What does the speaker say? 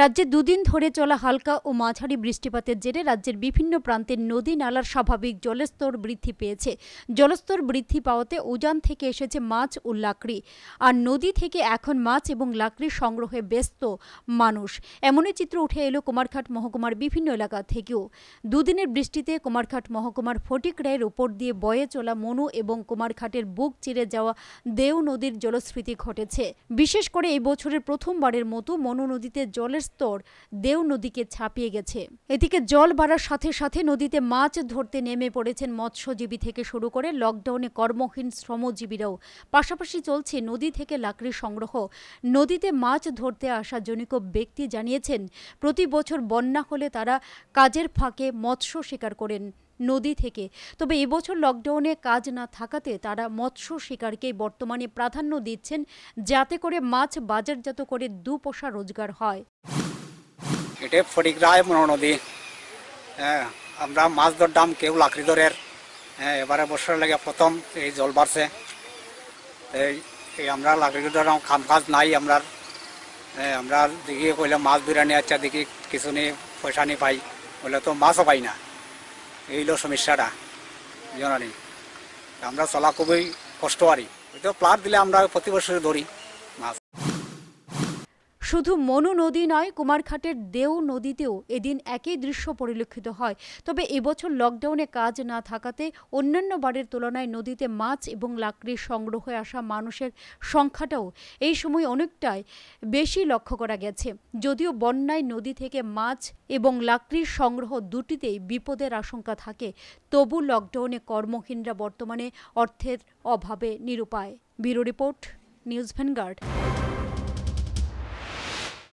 রাজ্যে দুদিন ধরে চলা হালকা ও মাঝারি বৃষ্টিপাতের জেরে রাজ্যের বিভিন্ন প্রান্তের নদী নালার স্বাভাবিক জলস্তর বৃদ্ধি পেয়েছে জলস্তর বৃদ্ধি পাওয়াতে উজান থেকে এসেছে মাছ ও লাকড়ি আর নদী থেকে এখন মাছ এবং লাকড়ি সংগ্রহে ব্যস্ত মানুষ এমনই চিত্র উঠে এলো কুমারঘাট মহকুমার বিভিন্ন এলাকা থেকেও দুদিনের বৃষ্টিতে কুমারঘাট মহকুমার ফটিকরায়ের উপর দিয়ে বয়ে চলা মনু এবং কুমারঘাটের বুক চিরে যাওয়া দেও নদীর জলস্ফীতি ঘটেছে বিশেষ করে এই বছরের প্রথমবারের মতো মনু নদীতে জলের জলের স্তর দেও নদীকে ছাপিয়ে গেছে এদিকে জল বাড়ার সাথে সাথে নদীতে মাছ ধরতে নেমে পড়েছেন মৎস্যজীবী থেকে শুরু করে লকডাউনে কর্মহীন শ্রমজীবীরাও পাশাপাশি চলছে নদী থেকে লাকড়ি সংগ্রহ নদীতে মাছ ধরতে আসা জনিক ব্যক্তি জানিয়েছেন প্রতি বছর বন্যা হলে তারা কাজের ফাঁকে মৎস্য শিকার করেন নদী থেকে তবে এবছর লকডাউনে কাজ না থাকাতে তারা মৎস্য শিকারকেই বর্তমানে প্রাধান্য দিচ্ছেন যাতে করে মাছ বাজারজাত করে দু পয়সা রোজগার হয় এটা ফটিকরায় মনো নদী হ্যাঁ আমরা মাছ দাম কেউ লাকড়ি ধরের হ্যাঁ এবারে বছর লাগে প্রথম এই জল বাড়ছে এই আমরা লাকড়ি ধরাম খাম কাজ নাই আমরা হ্যাঁ, আমরা দেখি কইলে মাছ বিরিয়ানি আচ্ছা দেখি কিছু নিয়ে পয়সা নিয়ে পাই বলে তো মাছও পাই না এই হলো সমস্যাটা জানি আমরা চলা খুবই কষ্ট আরি ওইটা প্লাট দিলে আমরা প্রতি বছরে ধরি মাছ শুধু মনু নদী নয় কুমারঘাটের দেও নদীতেও এদিন একই দৃশ্য পরিলক্ষিত হয় তবে এবছর লকডাউনে কাজ না থাকাতে অন্যান্য বারের তুলনায় নদীতে মাছ এবং লাকড়ির সংগ্রহে আসা মানুষের সংখ্যাটাও এই সময় অনেকটাই বেশি লক্ষ্য করা গেছে যদিও বন্যায় নদী থেকে মাছ এবং লাকড়ির সংগ্রহ দুটিতেই বিপদের আশঙ্কা থাকে তবু লকডাউনে কর্মহীনরা বর্তমানে অর্থের অভাবে নিরুপায় ব্যুরো রিপোর্ট নিউজ ভ্যানগার্ড